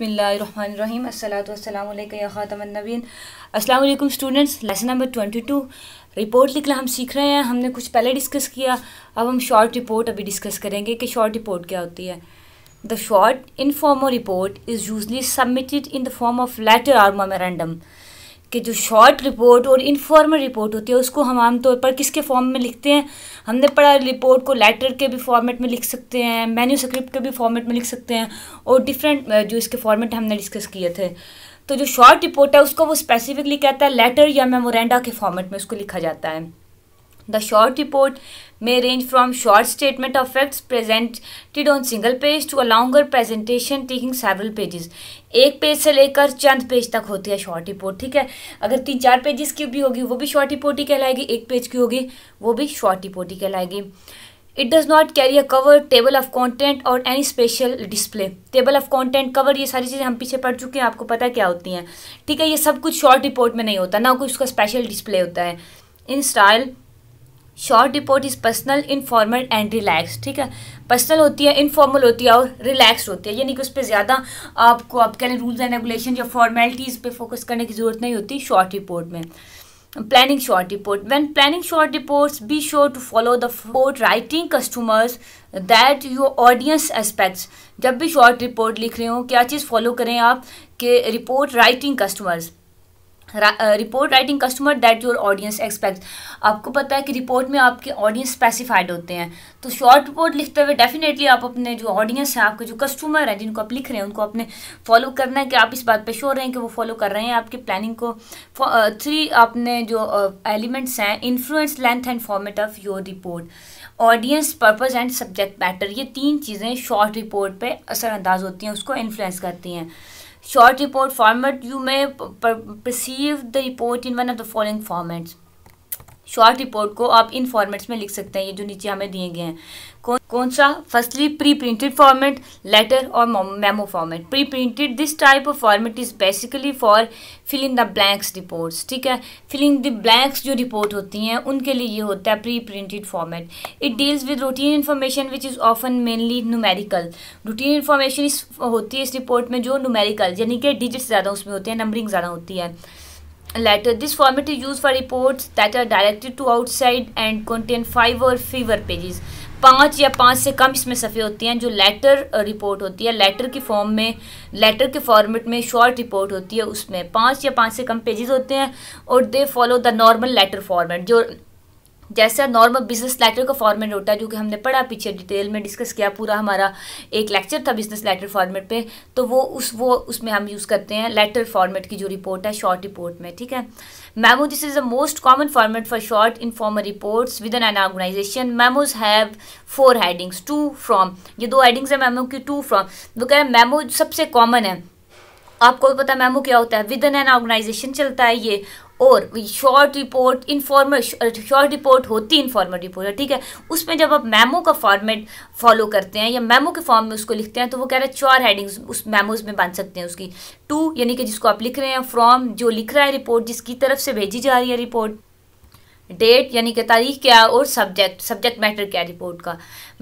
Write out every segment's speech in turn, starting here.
बसमीम असलातमनबीन Aslam students lesson number twenty two report लिखना हम सीख रहे हैं हमने कुछ पहले डिस्कस किया अब हम शॉर्ट रिपोर्ट अभी डिस्कस करेंगे कि शॉर्ट रिपोर्ट क्या होती है the short informal report is usually submitted in the form of letter और मेमोरेंडम के जो शॉर्ट रिपोर्ट और इनफॉर्मल रिपोर्ट होती है उसको हम आमतौर पर किसके फॉर्म में लिखते हैं हमने पढ़ा रिपोर्ट को लेटर के भी फॉर्मेट में लिख सकते हैं मेन्यू स्क्रिप्ट के भी फॉर्मेट में लिख सकते हैं और डिफरेंट जो इसके फॉर्मेट हमने डिस्कस किए थे तो जो शॉर्ट रिपोर्ट है उसको वो स्पेसिफिकली कहता है लेटर या मेमोरेंडा के फॉर्मेट में उसको लिखा जाता है the short report may range from short statement of facts presented on single page to a longer presentation taking several pages एक पेज से लेकर चंद पेज तक होती है शॉर्ट रिपोर्ट ठीक है अगर तीन चार पेजेस की भी होगी वो भी शॉर्ट रिपोर्ट ही कहलाएगी एक पेज की होगी वो भी शॉर्ट रिपोर्ट ही कहलाएगी it does not carry a cover table of content और any special display table of content cover ये सारी चीज़ें हम पीछे पढ़ चुके हैं आपको पता क्या होती हैं ठीक है ये सब कुछ शॉर्ट रिपोर्ट में नहीं होता ना कोई उसका स्पेशल डिस्प्ले होता है in style short report is personal informal and relax ठीक है पर्सनल होती है इनफॉर्मल होती है और रिलैक्स होती है यानी कि उस पर ज़्यादा आपको आप कह रहे रूल्स एंड रेगुलेशन या फॉर्मेलिटीज़ पे फोकस करने की जरूरत नहीं होती शॉर्ट रिपोर्ट में planning short report when planning short report be sure to follow the four writing customers that your audience aspects जब भी शॉर्ट रिपोर्ट लिख रहे हो क्या चीज़ फॉलो करें आप कि report writing customers report writing customer that your audience expect आपको पता है कि रिपोर्ट में आपके ऑडियंस स्पेसिफाइड होते हैं तो शॉर्ट रिपोर्ट लिखते हुए डेफिनेटली आप अपने जो ऑडियंस हैं आपके जो कस्टमर हैं जिनको आप लिख रहे हैं उनको अपने फॉलो करना है कि आप इस बात पर श्योर रहें कि वो फॉलो कर रहे हैं आपकी प्लानिंग को थ्री आपने जो एलिमेंट्स हैं influence length and format of your report audience purpose and subject matter ये तीन चीज़ें शॉर्ट रिपोर्ट पर असरअंदाज होती हैं उसको इन्फ्लुएंस करती हैं short report format you may perceive the report in one of the following formats short report को आप इन फॉर्मेट्स में लिख सकते हैं ये जो नीचे हमें दिए गए हैं कौन कौन सा firstly pre printed format letter और memo format pre printed this type of format is basically for filling the blanks reports ठीक है फिलिंग द ब्लैंक्स जो रिपोर्ट होती हैं उनके लिए ये होता है pre printed format it deals with routine information which is often mainly numerical routine information होती है इस रिपोर्ट में जो नुमेरिकल यानी कि डिजिट्स ज़्यादा उसमें होते हैं नंबरिंग ज़्यादा होती है letter uh, this format is used for reports that are directed to outside and contain five or fewer pages पाँच या पाँच से कम इसमें सफ़े होती हैं जो लेटर रिपोर्ट uh, होती है लेटर की फॉर्म में लेटर के फॉर्मेट में शॉर्ट रिपोर्ट होती है उसमें पाँच या पाँच से कम पेजेस होते हैं और they follow the normal letter format जो जैसा नॉर्मल बिजनेस लेटर का फॉर्मेट होता है जो कि हमने पढ़ा पीछे डिटेल में डिस्कस किया पूरा हमारा एक लेक्चर था बिजनेस लेटर फॉर्मेट पे तो वो उस वो उसमें हम यूज़ करते हैं लेटर फॉर्मेट की जो रिपोर्ट है शॉर्ट रिपोर्ट में ठीक है memo this is the most common format for short formal reports with an an organization memos have four headings to from ये दो हेडिंग्स हैं मेमो की टू फ्रॉम वो कह रहे हैं मेमो सबसे कॉमन है आपको पता है मेमो क्या होता है विद एन एन ऑर्गेनाइजेशन चलता है ये और short report informal short report होती इनफॉर्मल रिपोर्ट ठीक है उसमें जब आप मेमो का फॉर्मेट फॉलो करते हैं या मेमो के फॉर्म में उसको लिखते हैं तो वो कह रहे हैं चार हेडिंग्स उस मेमोज में बन सकते हैं उसकी टू यानी कि जिसको आप लिख रहे हैं फ्रॉम जो लिख रहा है रिपोर्ट जिसकी तरफ से भेजी जा रही है रिपोर्ट डेट यानी कि तारीख क्या और सब्जेक्ट सब्जेक्ट मैटर क्या रिपोर्ट का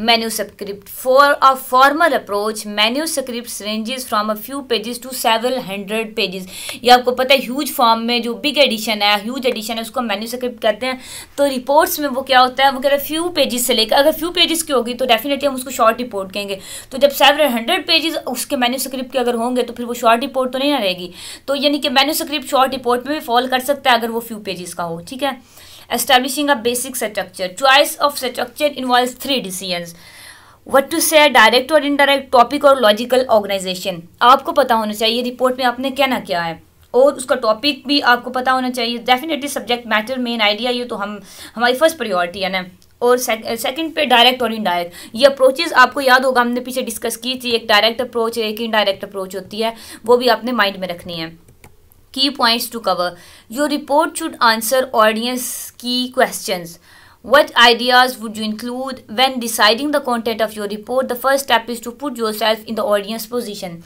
manuscript for a formal approach manuscript ranges from a few pages to seven hundred pages ये आपको पता है ह्यूज फॉर्म में जो बिग एडिशन है ह्यूज एडिशन है उसको मेन्यू स्क्रिप्ट कहते हैं तो रिपोर्ट्स में वो क्या होता है वो कह रहे फ्यू पेजेस से लेकर अगर फ्यू पेजेस की होगी तो डेफिनेटली हम उसको शॉर्ट रिपोर्ट कहेंगे तो जब सेवन हंड्रेड पेजेस उसके मेन्यू स्क्रिप्ट के अगर होंगे तो फिर वो शॉर्ट रिपोर्ट तो नहीं ना रहेगी तो यानी कि मेन्यू स्क्रिप्ट शॉर्ट रिपोर्ट में भी फॉल कर सकता है अगर वो फ्यू पेजेस का हो ठीक है establishing a basic structure. Choice of structure involves three decisions. What to say direct और indirect टॉपिक और लॉजिकल organization आपको पता होना चाहिए रिपोर्ट में आपने क्या ना क्या है और उसका टॉपिक भी आपको पता होना चाहिए definitely subject matter main idea ये तो हम हमारी फर्स्ट प्रायोरिटी है ना और सेकंड पे डायरेक्ट और इनडायरेक्ट ये अप्रोचेज आपको याद होगा हमने पीछे डिस्कस की थी एक डायरेक्ट अप्रोच एक इनडायरेक्ट अप्रोच होती है वो भी आपने माइंड में रखनी है key points to cover. Your report should answer audience key questions. What ideas would you include when deciding the content of your report? The first step is to put yourself in the audience position.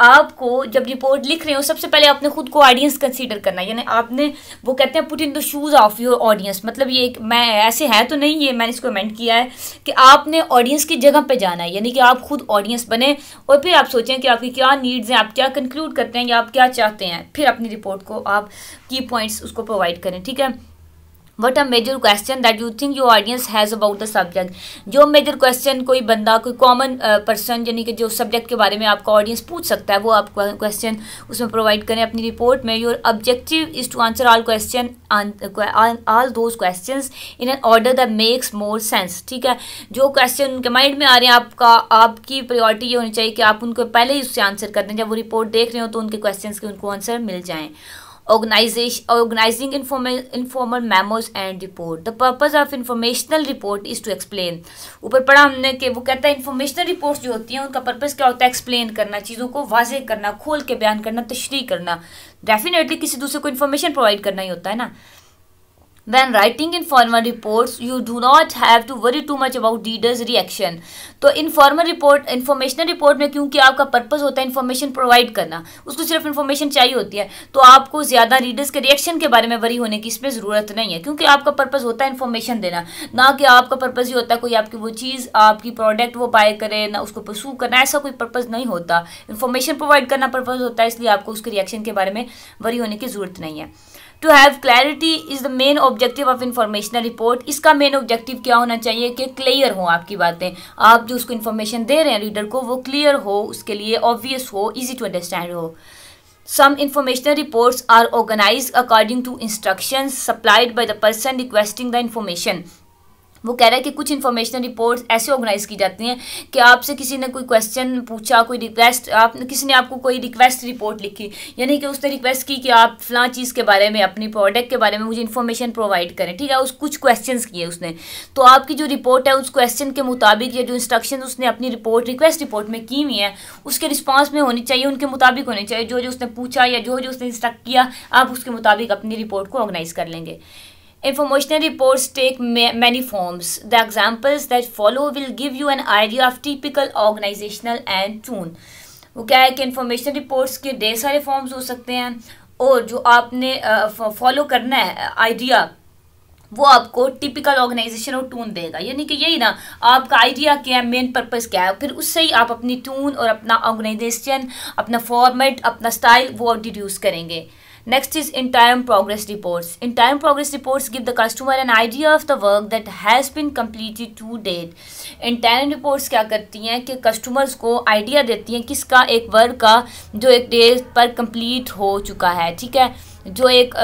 आपको जब report लिख रहे हो सबसे पहले आपने खुद को ऑडियंस कंसीडर करना यानी आपने वो कहते हैं put in the shoes of your audience मतलब ये मैं ऐसे है तो नहीं ये मैंने इसको कमेंट किया है कि आपने ऑडियंस की जगह पे जाना है यानी कि आप खुद ऑडियंस बने और फिर आप सोचें कि आपकी क्या नीड्स हैं आप क्या कंक्लूड करते हैं या आप क्या चाहते हैं फिर अपनी रिपोर्ट को आप की पॉइंट्स उसको प्रोवाइड करें ठीक है what a major question that you think your audience has about the subject जो मेजर क्वेश्चन कोई बंदा कोई कॉमन पर्सन यानी कि जो सब्जेक्ट के बारे में आपका ऑडियंस पूछ सकता है वो आप क्वेश्चन उसमें प्रोवाइड करें अपनी रिपोर्ट में your objective is to answer all question all those question in an order that makes more sense ठीक है जो क्वेश्चन उनके माइंड में आ रहे हैं आपका आपकी प्रियोरिटी ये होनी चाहिए कि आप उनको पहले ही उससे आंसर कर दें जब वो रिपोर्ट देख रहे हो तो उनके क्वेश्चन के उनको आंसर मिल जाएँ organization, organizing informal informal memos and report. The purpose of informational report is to explain. ऊपर पढ़ा हमने कि वो कहता है informational reports जो होती हैं उनका purpose क्या होता है explain करना चीज़ों को वाजे करना खोल के बयान करना तशरी करना definitely किसी दूसरे को information provide करना ही होता है ना when writing in formal reports you do not have to worry too much about readers reaction तो informal report informational report में क्योंकि आपका purpose होता है information provide करना उसको सिर्फ information चाहिए होती है तो आपको ज़्यादा readers के reaction के बारे में worry होने की इसमें ज़रूरत नहीं है क्योंकि आपका purpose होता है information देना ना कि आपका purpose ये होता है कोई आपकी वो चीज़ आपकी product वो buy करे ना उसको pursue करना ऐसा कोई purpose नहीं होता information provide करना purpose होता है इसलिए आपको उसके reaction के बारे में worry होने की ज़रूरत नहीं है to have clarity is the main objective of informational report इसका मेन ऑब्जेक्टिव क्या होना चाहिए कि क्लियर हो आपकी बातें आप जो उसको इन्फॉर्मेशन दे रहे हैं रीडर को वो क्लियर हो उसके लिए ऑब्वियस हो ईजी टू अंडरस्टैंड हो some informational reports are organize according to instruction supplied by the person requesting the information वो कह रहा है कि कुछ इन्फॉर्मेशन रिपोर्ट्स ऐसे ऑर्गेनाइज की जाती हैं कि आपसे किसी ने कोई क्वेश्चन पूछा कोई रिक्वेस्ट आप किसी ने आपको कोई रिक्वेस्ट रिपोर्ट लिखी यानी कि उसने रिक्वेस्ट की कि आप फलां चीज़ के बारे में अपनी प्रोडक्ट के बारे में मुझे इन्फॉर्मेशन प्रोवाइड करें ठीक है उस कुछ क्वेश्चन किए उसने तो आपकी जो रिपोर्ट है उस क्वेश्चन के मुताबिक या जो इंस्ट्रक्शन उसने अपनी रिपोर्ट रिक्वेस्ट रिपोर्ट में की हुई है उसके रिस्पॉन्स में होनी चाहिए उनके मुताबिक होनी चाहिए जो जो उसने पूछा या जो जो उसने इंस्ट्रक्ट किया आप उसके मुताबिक अपनी रिपोर्ट को ऑर्गेनाइज कर लेंगे Informational reports take many forms. The examples that follow will give you an idea of typical organizational and tune. वो क्या है कि इंफॉर्मेशन रिपोर्ट्स के ढेर सारे फॉर्म्स हो सकते हैं और जो आपने फॉलो करना है आइडिया वो आपको टिपिकल ऑर्गेनाइजेशन और टून देगा यानी कि यही ना आपका आइडिया क्या है मेन पर्पस क्या है फिर उससे ही आप अपनी टून और अपना ऑर्गेनाइजेशन अपना फॉर्मेट अपना स्टाइल वो डिड्यूस करेंगे Next is in-time progress reports. In-time progress reports give the customer an idea of the work that has been completed to date. In-time reports क्या करती हैं कि customers को idea देती हैं किसका एक work का जो एक day पर complete हो चुका है ठीक है जो एक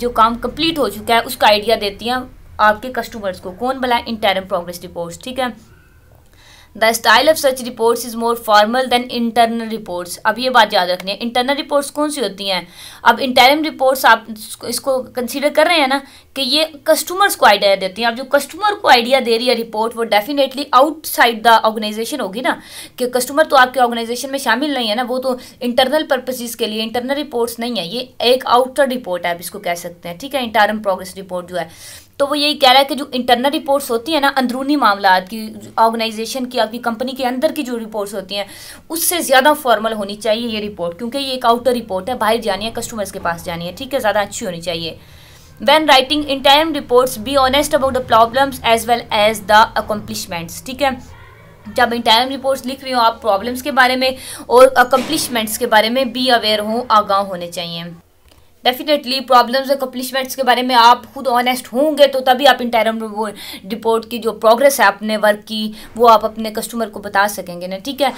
जो काम complete हो चुका है उसका idea देती हैं आपके customers को कौन भला in-time progress reports ठीक है the style of such reports is more formal than internal reports अब ये बात याद रखनी है इंटरनल रिपोर्ट्स कौन सी होती हैं अब इंटरम रिपोर्ट्स आप इसको कंसीडर कर रहे हैं ना कि ये कस्टमर्स को आइडिया देती हैं अब जो कस्टमर को आइडिया दे रही है रिपोर्ट वो डेफिनेटली आउटसाइड द ऑर्गेनाइजेशन होगी ना कि कस्टमर तो आपके ऑर्गेनाइजेशन में शामिल नहीं है ना वो तो इंटरनल पर्पजेज के लिए इंटरनल रिपोर्ट्स नहीं है ये एक आउटर रिपोर्ट है आप इसको कह सकते हैं ठीक है इंटरम प्रोग्रेस रिपोर्ट जो है तो वो यही कह रहा है कि जो इंटरनल रिपोर्ट्स होती है ना अंदरूनी मामला की ऑर्गेनाइजेशन की आपकी कंपनी के अंदर की जो रिपोर्ट्स होती हैं उससे ज़्यादा फॉर्मल होनी चाहिए ये रिपोर्ट क्योंकि ये एक आउटर रिपोर्ट है बाहर जानी है कस्टमर्स के पास जानी है ठीक है ज़्यादा अच्छी होनी चाहिए when writing in time reports be honest about the problems as well as the accomplishments ठीक है जब इन टाइम रिपोर्ट्स लिख रही हो आप प्रॉब्लम्स के बारे में और अकम्पलिशमेंट्स के बारे में बी अवेयर हों आगाह होने चाहिए डेफिनेटली प्रॉब्लम्स अकम्पलिशमेंट्स के बारे में आप खुद ऑनेस्ट होंगे तो तभी आप इंटरम वो रिपोर्ट की जो प्रोग्रेस है अपने वर्क की वो आप अपने कस्टमर को बता सकेंगे ना ठीक है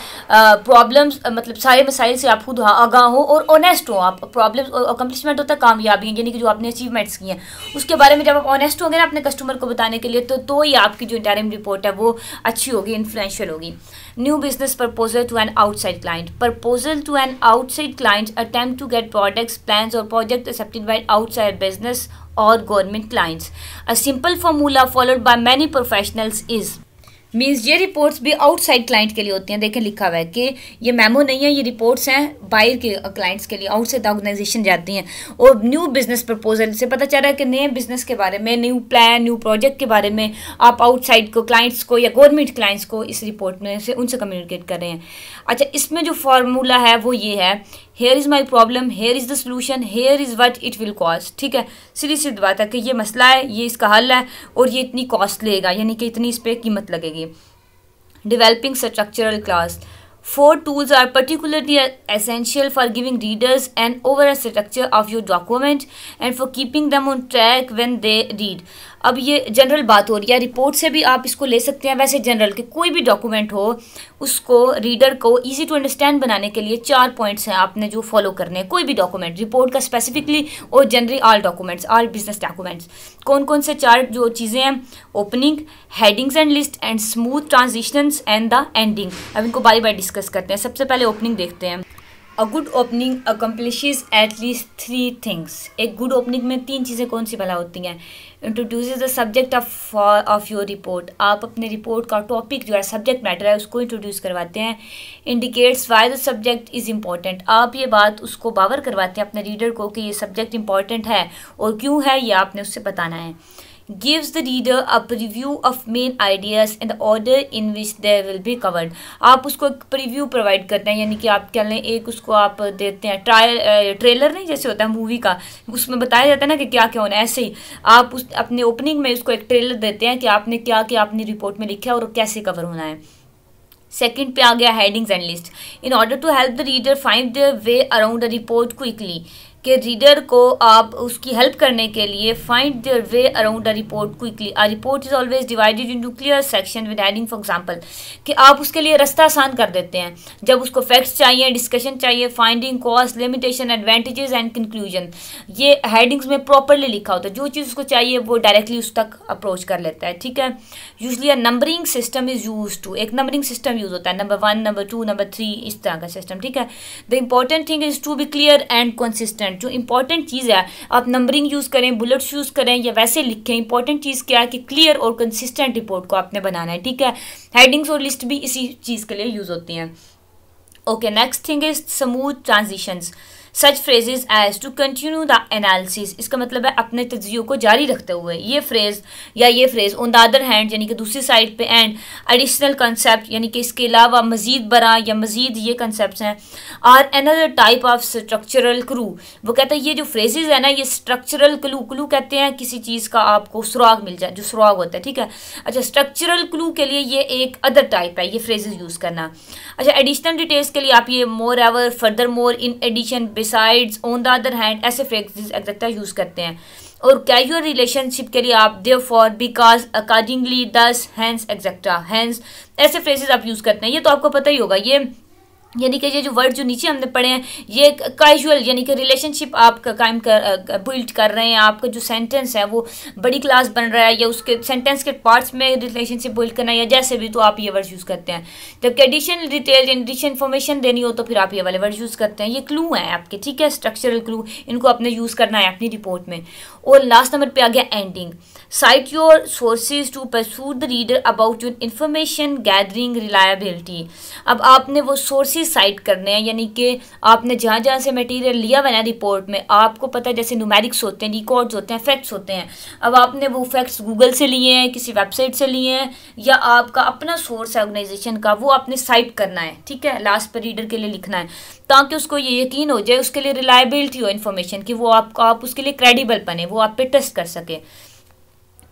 प्रॉब्लम्स uh, uh, मतलब सारे मसाइल से आप खुद आगाह हो और ऑनेस्ट हो आप प्रॉब्लम्स और अकम्पलिशमेंट होता है कामयाबियाँ यानी कि जो आपने अचीवमेंट्स की हैं उसके बारे में जब आप ऑनेस्ट होंगे ना अपने कस्टमर को बताने के लिए तो तो ही आपकी जो इंटरम रिपोर्ट है वो अच्छी होगी इन्फ्लुएंशियल होगी new business proposal to an outside client proposal to an outside client attempt to get products plan और project accepted by outside business or government clients. A simple formula followed by many professionals is means ये reports भी outside client के लिए होती हैं देखें लिखा हुआ है कि ये मेमो नहीं है ये रिपोर्ट्स हैं बाहर के क्लाइंट्स uh, के लिए आउटसाइड ऑर्गेनाइजेशन जाती हैं और न्यू बिजनेस प्रपोजल से पता चल रहा है कि नए बिजनेस के बारे में न्यू प्लान न्यू प्रोजेक्ट के बारे में आप आउटसाइड को क्लाइंट्स को या गवर्नमेंट क्लाइंट्स को इस रिपोर्ट में से उनसे कम्युनिकेट कर रहे हैं अच्छा इसमें जो फार्मूला है वो ये है here is my problem here is the solution here is what it will cost ठीक है सीधी सीधी बात है कि ये मसला है ये इसका हल है और ये इतनी कॉस्ट लेगा यानी कि इतनी इस पर कीमत लगेगी developing structural class Four tools are particularly essential for giving readers an overall structure of your document and for keeping them on track when they read. अब ये जनरल बात हो रही है रिपोर्ट से भी आप इसको ले सकते हैं वैसे जनरल के कोई भी डॉक्यूमेंट हो उसको रीडर को इजी टू अंडरस्टैंड बनाने के लिए चार पॉइंट्स हैं आपने जो फॉलो करने हैं कोई भी डॉक्यूमेंट रिपोर्ट का स्पेसिफिकली और generally all documents all business documents कौन कौन से चार जो चीज़ें हैं opening headings and list and smooth transitions and the ending अब इनको बारी बारी डिस्कस करते हैं सबसे पहले ओपनिंग देखते हैं a good opening accomplish at least three things एक गुड ओपनिंग में तीन चीज़ें कौन सी भला होती हैं introduce the subject of of your report आप अपने रिपोर्ट का टॉपिक जो है सब्जेक्ट मैटर है उसको इंट्रोड्यूस करवाते हैं indicates why the subject is important आप ये बात उसको बावर करवाते हैं अपने रीडर को कि ये सब्जेक्ट इंपॉर्टेंट है और क्यों है ये आपने उससे बताना है gives the reader a preview of main ideas and the order in which they will be covered आप उसको एक प्रिव्यू प्रोवाइड करते हैं यानी कि आप कह लें एक उसको आप देते हैं ट्रायल ट्रेलर नहीं जैसे होता है मूवी का उसमें बताया जाता है ना कि क्या क्या होना है ऐसे ही आप उस अपने ओपनिंग में उसको एक ट्रेलर देते हैं कि आपने क्या क्या अपनी रिपोर्ट में लिखा है और कैसे कवर होना है सेकेंड पे आ गया headings and list in order to help the reader find the way around the report quickly कि रीडर को आप उसकी हेल्प करने के लिए find their way around a report quickly a report is always divided in clear section with heading for example कि आप उसके लिए रास्ता आसान कर देते हैं जब उसको फैक्ट्स चाहिए डिस्कशन चाहिए finding cost limitation advantages and conclusion ये हेडिंग्स में प्रॉपरली लिखा होता है जो चीज़ उसको चाहिए वो डायरेक्टली उस तक अप्रोच कर लेता है ठीक है usually a numbering system is use to एक नंबरिंग सिस्टम यूज़ होता है number one number two number three इस तरह का सिस्टम ठीक है the important thing is to be clear and consistent important जो इंपॉर्टेंट चीज़ है आप नंबरिंग यूज़ करें बुलेट्स यूज़ करें या वैसे लिखें इंपॉर्टेंट चीज़ क्या है कि क्लियर और कंसिस्टेंट रिपोर्ट को आपने बनाना है ठीक है हेडिंग्स और लिस्ट भी इसी चीज़ के लिए यूज़ होती हैं okay next thing is smooth transitions such phrases as to continue the analysis इसका मतलब है अपने तजियो को जारी रखते हुए ये फ्रेज़ या ये phrase on the other hand यानी कि दूसरी साइड पे एंड एडिशनल कंसेप्ट यानी कि इसके अलावा मज़ीद बरा या मज़ीद ये कंसेप्ट हैं are another type of structural clue वो कहता है ये जो फ्रेजेज है ना ये स्ट्रक्चरल क्लू क्लू कहते हैं किसी चीज़ का आपको सुराग मिल जाए जो सुराग होता है ठीक है अच्छा स्ट्रक्चरल क्लू के लिए ये एक अदर टाइप है ये फ्रेजेज यूज़ करना अच्छा एडिशनल डिटेल्स के लिए आप ये moreover furthermore in addition besides on the other hand ऐसे फ्रेजेज एक्जेक्टा यूज़ करते हैं और कैजुअल रिलेशनशिप के लिए आप therefore because accordingly thus hence etcetera hence ऐसे फ्रेजेज आप यूज़ करते हैं ये तो आपको पता ही होगा ये यानी कि ये जो वर्ड जो नीचे हमने पढ़े हैं ये कैजुअल यानी कि रिलेशनशिप आपका कायम कर बिल्ड कर रहे हैं आपका जो सेंटेंस है वो बड़ी क्लास बन रहा है या उसके सेंटेंस के पार्ट्स में रिलेशनशिप बिल्ड करना या जैसे भी तो आप ये वर्ड यूज़ करते हैं जबकि एडिशनल डिटेल यानी एडिशन इन्फॉर्मेशन देनी हो तो फिर आप ये वाले वर्ड यूज़ करते हैं ये क्लू हैं आपके ठीक है स्ट्रक्चरल क्लू इनको अपने यूज़ करना है अपनी रिपोर्ट में और लास्ट नंबर पर आ गया ending cite your sources to persuade the reader about your information gathering reliability अब आपने वो सोर्सेज से साइट करने हैं यानी कि आपने जहाँ जहाँ से मटेरियल लिया हुआ है रिपोर्ट में आपको पता है जैसे नुमेरिक्स होते हैं रिकॉर्ड्स होते हैं फैक्ट्स होते हैं अब आपने वो फैक्ट्स गूगल से लिए हैं किसी वेबसाइट से लिए हैं या आपका अपना सोर्स है ऑर्गेनाइजेशन का वो आपने साइट करना है ठीक है लास्ट पर रीडर के लिए लिखना है ताकि उसको ये यकीन हो जाए उसके लिए रिलायबिलिटी हो इन्फॉर्मेशन की वो आप, आप उसके लिए क्रेडिबल बने वो आप पे ट्रस्ट कर सकें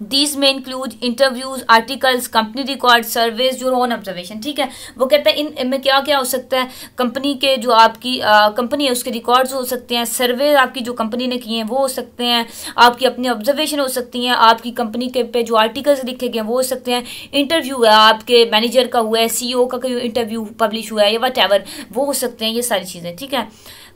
दीज में include interviews articles company record surveys your own observation ठीक है वो कहता है इन इनमें क्या क्या हो सकता है कंपनी के जो आपकी कंपनी है उसके रिकॉर्ड्स हो सकते हैं सर्वे आपकी जो कंपनी ने किए हैं वो हो सकते हैं आपकी अपनी ऑब्जर्वेशन हो सकती हैं आपकी कंपनी के पे जो आर्टिकल्स लिखे गए हैं वो हो सकते हैं इंटरव्यू है आपके मैनेजर का हुआ है सी e का कोई इंटरव्यू पब्लिश हुआ है या वट वो हो सकते हैं ये सारी चीज़ें ठीक है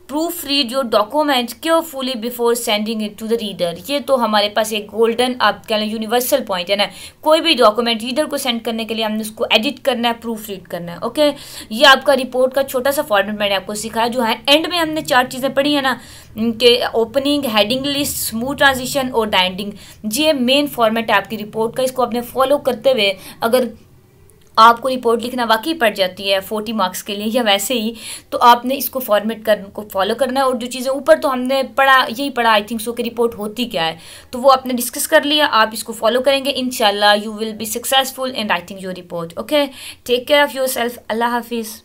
proofread your document carefully before sending it to the reader ये तो हमारे पास एक गोल्डन आप कह लें यूनिवर्सल पॉइंट है ना कोई भी डॉक्यूमेंट रीडर को सेंड करने के लिए हमने उसको एडिट करना है प्रूफ रीड करना है ओके ये आपका रिपोर्ट का छोटा सा फॉर्मेट मैंने आपको सिखाया जो है एंड में हमने चार चीज़ें पढ़ी है ना कि opening heading list smooth transition और डाइंडिंग ये मेन फॉर्मेट है आपकी रिपोर्ट का इसको आपने फॉलो करते हुए अगर आपको रिपोर्ट लिखना वाकई पड़ जाती है फोर्टी मार्क्स के लिए या वैसे ही तो आपने इसको फॉर्मेट कर को फॉलो करना है और जो चीज़ें ऊपर तो हमने पढ़ा यही पढ़ा आई थिंक सो कि रिपोर्ट होती क्या है तो वो आपने डिस्कस कर लिया आप इसको फॉलो करेंगे इन you will be successful and I think your report okay take care of yourself अल्लाह हाफिज़